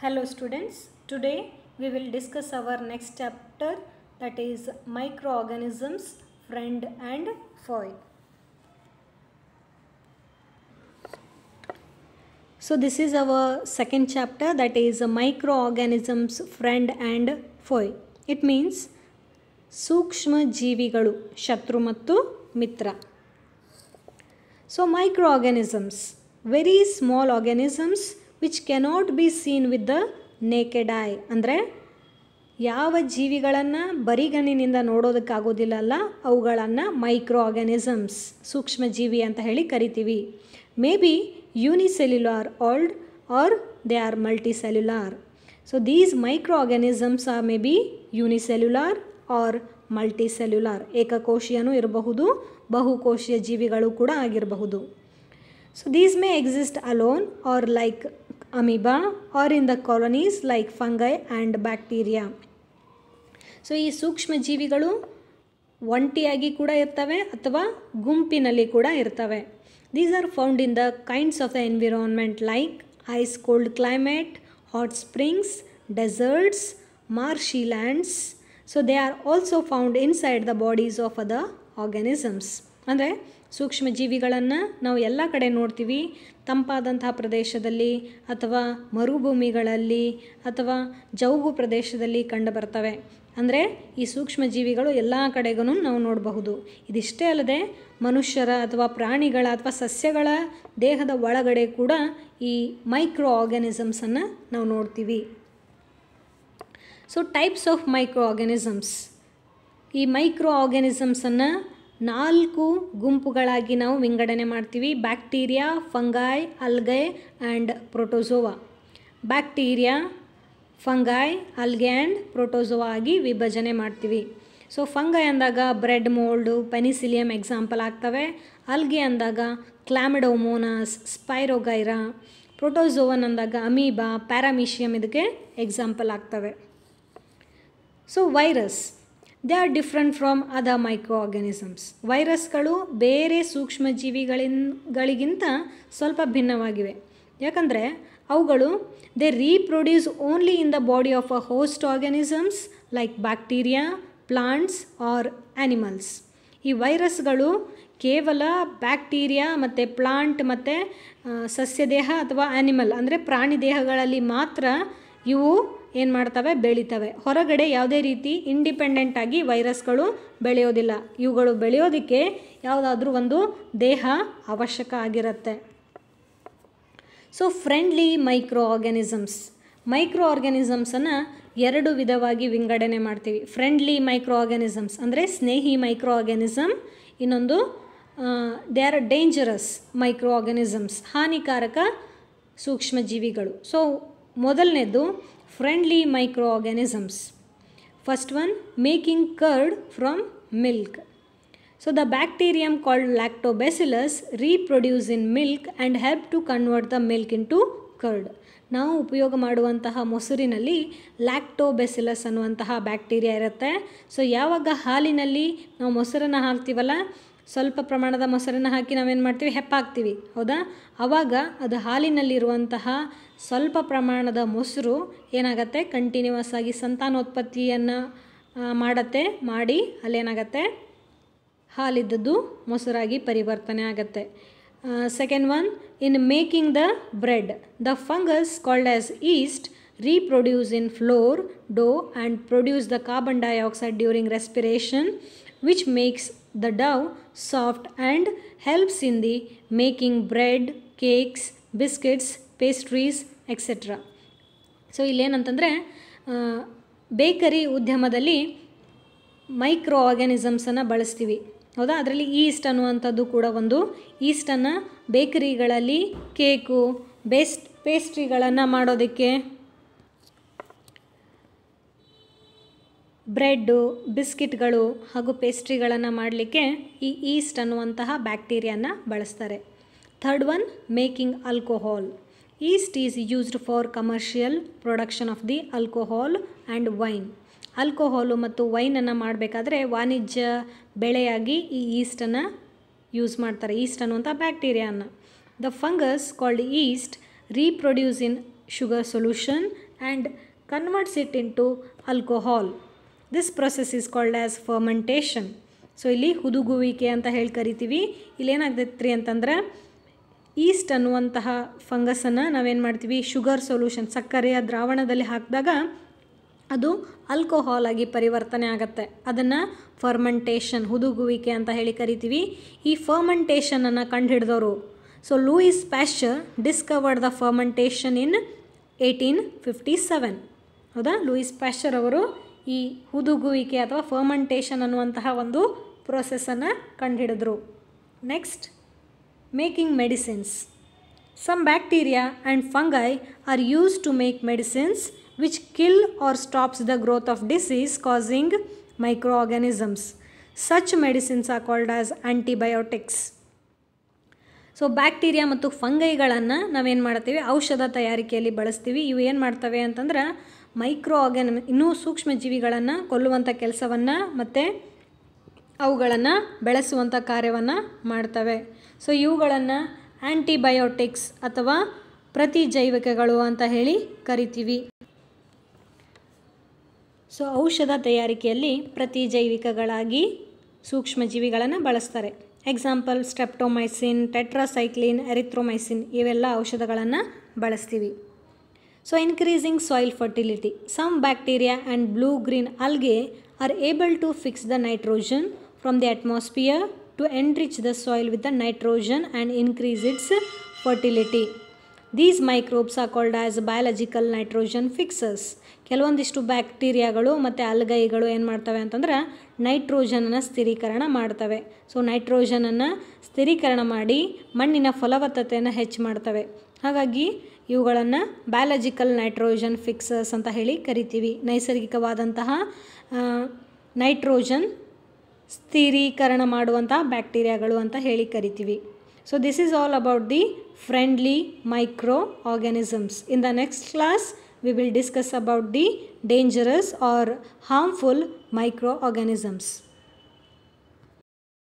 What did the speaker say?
Hello students, today we will discuss our next chapter that is microorganisms, friend and foe. So this is our second chapter that is microorganisms, friend and foe. It means Sukshma ಜೀವಿಗಳು ಶತ್ರು Mitra. So microorganisms, very small organisms. Which cannot be seen with the naked eye ಅಂದರೆ ಯಾವ ಜೀವಿಗಳನ್ನು ಬರಿಗಣ್ಣಿನಿಂದ ನೋಡೋದಕ್ಕಾಗೋದಿಲ್ಲಲ್ಲ ಅವುಗಳನ್ನು micro organisms ಸೂಕ್ಷ್ಮ ಜೀವಿ ಅಂತ ಹೇಳಿ ಕರಿತೀವಿ may be unicellular old or they are multicellular so these micro organisms are may be unicellular or multicellular ಏಕಕೋಶಿಯನೂ ಇರಬಹುದು ಬಹುಕೋಶೀಯ ಜೀವಿಗಳು ಕೂಡ ಆಗಿರಬಹುದು so these may exist alone or like amoeba or in the colonies like fungi and bacteria so ಈ ಸೂಕ್ಷ್ಮ ಜೀವಿಗಳು ಒಂಟಿಯಾಗಿ ಕೂಡ ಇರ್ತವೆ ಅಥವಾ ಗುಂಪಿನಲ್ಲಿ ಕೂಡ ಇರ್ತವೆ these are found in the kinds of the environment like ice cold climate hot springs deserts marshy lands so they are also found inside the bodies of other organisms ಅಂದರೆ ಸೂಕ್ಷ್ಮ ಜೀವಿಗಳನ್ನು ನಾವು ಎಲ್ಲ ಕಡೆ ನೋಡ್ತೀವಿ ತಂಪಾದಂತಹ ಪ್ರದೇಶದಲ್ಲಿ ಅಥವಾ ಮರುಭೂಮಿಗಳಲ್ಲಿ ಅಥವಾ ಜೌಗು ಪ್ರದೇಶದಲ್ಲಿ ಕಂಡು ಬರ್ತವೆ ಅಂದರೆ ಈ ಸೂಕ್ಷ್ಮ ಜೀವಿಗಳು ಎಲ್ಲ ಕಡೆಗೂ ನಾವು ನೋಡಬಹುದು ಇದಿಷ್ಟೇ ಅಲ್ಲದೆ ಮನುಷ್ಯರ ಅಥವಾ ಪ್ರಾಣಿಗಳ ಅಥವಾ ಸಸ್ಯಗಳ ದೇಹದ ಒಳಗಡೆ ಕೂಡ ಈ ಮೈಕ್ರೋ ಆರ್ಗ್ಯಾನಿಸಮ್ಸನ್ನು ನಾವು ನೋಡ್ತೀವಿ so types of micro organisms ಈ ಮೈಕ್ರೋ ಆರ್ಗ್ಯಾನಿಸಮ್ಸನ್ನು ನಾಲ್ಕು ಗುಂಪುಗಳಾಗಿ ನಾವು ವಿಂಗಡಣೆ ಮಾಡ್ತೀವಿ bacteria fungi algae and protozoa bacteria fungi algae and protozoa ಆಗಿ ವಿಭಜನೆ ಮಾಡ್ತೀವಿ ಸೊ ಫಂಗೈ ಅಂದಾಗ ಬ್ರೆಡ್ ಮೋಲ್ಡು ಪೆನಿಸಿಲಿಯಮ್ ಎಕ್ಸಾಂಪಲ್ ಆಗ್ತವೆ ಅಲ್ಗೆ ಅಂದಾಗ ಕ್ಲಾಮಿಡೋಮೋನಾಸ್ ಸ್ಪೈರೋಗೈರಾ ಪ್ರೋಟೋಸೋವನ್ ಅಂದಾಗ ಅಮೀಬಾ ಪ್ಯಾರಾಮಿಷಿಯಮ್ ಇದಕ್ಕೆ ಎಕ್ಸಾಂಪಲ್ ಆಗ್ತವೆ so virus they are different from other micro organisms ವೈರಸ್ಗಳು ಬೇರೆ ಸೂಕ್ಷ್ಮಜೀವಿಗಳಿಗಿಂತ ಸ್ವಲ್ಪ ಭಿನ್ನವಾಗಿವೆ ಯಾಕಂದರೆ ಅವುಗಳು they reproduce only in the body of a host organisms like bacteria plants or animals ಈ ವೈರಸ್ಗಳು ಕೇವಲ ಬ್ಯಾಕ್ಟೀರಿಯಾ ಮತ್ತು ಪ್ಲಾಂಟ್ ಮತ್ತು ಸಸ್ಯದೇಹ ಅಥವಾ ಆ್ಯನಿಮಲ್ ಅಂದರೆ ಪ್ರಾಣಿ ದೇಹಗಳಲ್ಲಿ ಮಾತ್ರ ಇವು ಏನು ಮಾಡ್ತವೆ ಬೆಳೀತವೆ ಹೊರಗಡೆ ಯಾವುದೇ ರೀತಿ ಇಂಡಿಪೆಂಡೆಂಟ್ ಆಗಿ ವೈರಸ್ಗಳು ಬೆಳೆಯೋದಿಲ್ಲ ಇವುಗಳು ಬೆಳೆಯೋದಕ್ಕೆ ಯಾವುದಾದ್ರೂ ಒಂದು ದೇಹ ಅವಶ್ಯಕ ಆಗಿರುತ್ತೆ so friendly micro organisms micro ಆರ್ಗ್ಯಾನಿಸಮ್ಸನ್ನು ಎರಡು ವಿಧವಾಗಿ ವಿಂಗಡಣೆ ಮಾಡ್ತೀವಿ ಫ್ರೆಂಡ್ಲಿ ಮೈಕ್ರೋ ಆರ್ಗ್ಯಾನಿಸಮ್ಸ್ ಅಂದರೆ ಸ್ನೇಹಿ ಮೈಕ್ರೋ ಆರ್ಗ್ಯಾನಿಸಮ್ ಇನ್ನೊಂದು they are dangerous micro organisms ಹಾನಿಕಾರಕ ಸೂಕ್ಷ್ಮಜೀವಿಗಳು ಸೊ ಮೊದಲನೇದು friendly micro organisms first one making curd from milk so the bacterium called lactobacillus reproduce in milk and help to convert the milk into curd ನಾವು ಉಪಯೋಗ ಮಾಡುವಂತಹ ಮೊಸರಿನಲ್ಲಿ lactobacillus ಅನ್ನುವಂತಹ bacteria ಇರುತ್ತೆ so ಯಾವಾಗ ಹಾಲಿನಲ್ಲಿ ನಾವು ಮೊಸರನ್ನು ಹಾಕ್ತೀವಲ್ಲ ಸ್ವಲ್ಪ ಪ್ರಮಾಣದ ಮೊಸರನ್ನು ಹಾಕಿ ನಾವೇನು ಮಾಡ್ತೀವಿ ಹೆಪ್ಪಾಕ್ತೀವಿ ಹೌದಾ ಆವಾಗ ಅದು ಹಾಲಿನಲ್ಲಿರುವಂತಹ ಸ್ವಲ್ಪ ಪ್ರಮಾಣದ ಮೊಸರು ಏನಾಗುತ್ತೆ ಕಂಟಿನ್ಯೂಸ್ ಆಗಿ ಸಂತಾನೋತ್ಪತ್ತಿಯನ್ನು ಮಾಡತ್ತೆ ಮಾಡಿ ಅಲ್ಲೇನಾಗತ್ತೆ ಹಾಲಿದ್ದದ್ದು ಮೊಸರಾಗಿ ಪರಿವರ್ತನೆ ಆಗತ್ತೆ second one in making the bread the fungus called as yeast reproduce in flour dough and produce the carbon dioxide during respiration which makes the dough soft and helps in the making bread, cakes, biscuits, pastries, etc. So ಇಲ್ಲೇನಂತಂದರೆ bakery ಉದ್ಯಮದಲ್ಲಿ micro ಆರ್ಗ್ಯಾನಿಸಮ್ಸನ್ನು ಬಳಸ್ತೀವಿ ಹೌದಾ ಅದರಲ್ಲಿ East ಅನ್ನುವಂಥದ್ದು ಕೂಡ ಒಂದು ಈಸ್ಟನ್ನು ಬೇಕರಿಗಳಲ್ಲಿ cake best ಪೇಸ್ಟ್ರಿಗಳನ್ನು ಮಾಡೋದಕ್ಕೆ ಬ್ರೆಡ್ಡು ಬಿಸ್ಕಿಟ್ಗಳು ಹಾಗೂ ಪೇಸ್ಟ್ರಿಗಳನ್ನು ಮಾಡಲಿಕ್ಕೆ ಈ ಈಸ್ಟ್ ಅನ್ನುವಂತಹ ಬ್ಯಾಕ್ಟೀರಿಯಾನ ಬಳಸ್ತಾರೆ third one making alcohol yeast is used for commercial production of the alcohol and wine alcohol ಮತ್ತು ವೈನನ್ನು ಮಾಡಬೇಕಾದ್ರೆ ವಾಣಿಜ್ಯ ಬೆಳೆಯಾಗಿ ಈ ಈಸ್ಟನ್ನು ಯೂಸ್ ಮಾಡ್ತಾರೆ ಈಸ್ಟ್ ಅನ್ನುವಂಥ ಬ್ಯಾಕ್ಟೀರಿಯಾನ the fungus called yeast reproduce in sugar solution and converts it into alcohol this process is called as fermentation so ಇಲ್ಲಿ ಹುದುಗುವಿಕೆ ಅಂತ ಹೇಳಿ ಕರಿತೀವಿ ರೀ ಅಂತಂದ್ರೆ ಈಸ್ಟ್ ಅನ್ನುವಂತಹ ಫಂಗಸನ್ನು ನಾವೇನು ಮಾಡ್ತೀವಿ ಶುಗರ್ ಸೊಲ್ಯೂಷನ್ ಸಕ್ಕರೆಯ ದ್ರಾವಣದಲ್ಲಿ ಹಾಕಿದಾಗ ಅದು ಆಲ್ಕೋಹಾಲ್ ಆಗಿ ಪರಿವರ್ತನೆ ಆಗುತ್ತೆ ಅದನ್ನು ಫರ್ಮೆಂಟೇಷನ್ ಹುದುಗುವಿಕೆ ಅಂತ ಹೇಳಿ ಕರಿತೀವಿ ಈ ಫರ್ಮೆಂಟೇಷನನ್ನು ಕಂಡುಹಿಡಿದವರು so Louis Pasteur discovered the fermentation in eighteen fifty seven ಹೌದಾ ಲೂಯಿಸ್ ಪ್ಯಾಶರ್ ಅವರು ಈ ಹುದುಗುವಿಕೆ ಅಥವಾ ಫರ್ಮೆಂಟೇಷನ್ ಅನ್ನುವಂತಹ ಒಂದು ಪ್ರೋಸೆಸನ್ನು ಕಂಡುಹಿಡಿದ್ರು next making medicines some bacteria and fungi are use to make medicines which kill or stops the growth of disease causing micro organisms such medicines are called as antibiotics so bacteria ಮತ್ತು ಫಂಗೈಗಳನ್ನು ನಾವೇನು ಮಾಡ್ತೀವಿ ಔಷಧ ತಯಾರಿಕೆಯಲ್ಲಿ ಬಳಸ್ತೀವಿ ಇವು ಏನು ಮಾಡ್ತವೆ ಅಂತಂದ್ರೆ ಮೈಕ್ರೋ ಆರ್ಗನ್ ಇನ್ನೂ ಸೂಕ್ಷ್ಮ ಜೀವಿಗಳನ್ನು ಕೊಲ್ಲುವಂಥ ಕೆಲಸವನ್ನು ಮತ್ತು ಅವುಗಳನ್ನು ಬೆಳೆಸುವಂಥ ಕಾರ್ಯವನ್ನು ಮಾಡ್ತವೆ ಸೊ ಇವುಗಳನ್ನು ಆ್ಯಂಟಿಬಯೋಟಿಕ್ಸ್ ಅಥವಾ ಪ್ರತಿಜೈವಿಕಗಳು ಅಂತ ಹೇಳಿ ಕರಿತೀವಿ ಸೊ ಔಷಧ ತಯಾರಿಕೆಯಲ್ಲಿ ಜೈವಿಕಗಳಾಗಿ ಸೂಕ್ಷ್ಮಜೀವಿಗಳನ್ನು ಬಳಸ್ತಾರೆ ಎಕ್ಸಾಂಪಲ್ ಸ್ಟೆಪ್ಟೊಮೈಸಿನ್ ಟೆಟ್ರಾಸೈಕ್ಲಿನ್ ಎರಿಥ್ರೊಮೈಸಿನ್ ಇವೆಲ್ಲ ಔಷಧಗಳನ್ನು ಬಳಸ್ತೀವಿ so increasing soil fertility some bacteria and blue green algae are able to fix the nitrogen from the atmosphere to enrich the soil with the nitrogen and increase its fertility these microbes are called as biological nitrogen fixers ಕೆಲವೊಂದಿಷ್ಟು ಬ್ಯಾಕ್ಟೀರಿಯಾಗಳು ಮತ್ತು ಅಲ್ಗೈಗಳು ಏನು ಮಾಡ್ತವೆ ಅಂತಂದ್ರೆ ನೈಟ್ರೋಜನನ್ನು ಸ್ಥಿರೀಕರಣ ಮಾಡ್ತವೆ so ನೈಟ್ರೋಜನನ್ನು ಸ್ಥಿರೀಕರಣ ಮಾಡಿ ಮಣ್ಣಿನ ಫಲವತ್ತತೆಯನ್ನು ಹೆಚ್ಚು ಮಾಡ್ತವೆ ಹಾಗಾಗಿ ಇವುಗಳನ್ನು ಬಯಾಲಜಿಕಲ್ ನೈಟ್ರೋಜನ್ ಫಿಕ್ಸಸ್ ಅಂತ ಹೇಳಿ ಕರಿತೀವಿ ನೈಸರ್ಗಿಕವಾದಂತಹ ನೈಟ್ರೋಜನ್ ಸ್ಥಿರೀಕರಣ ಮಾಡುವಂತಹ ಬ್ಯಾಕ್ಟೀರಿಯಾಗಳು ಅಂತ ಹೇಳಿ ಕರಿತೀವಿ So this is all about the friendly microorganisms. In the next class, we will discuss about the dangerous or harmful microorganisms.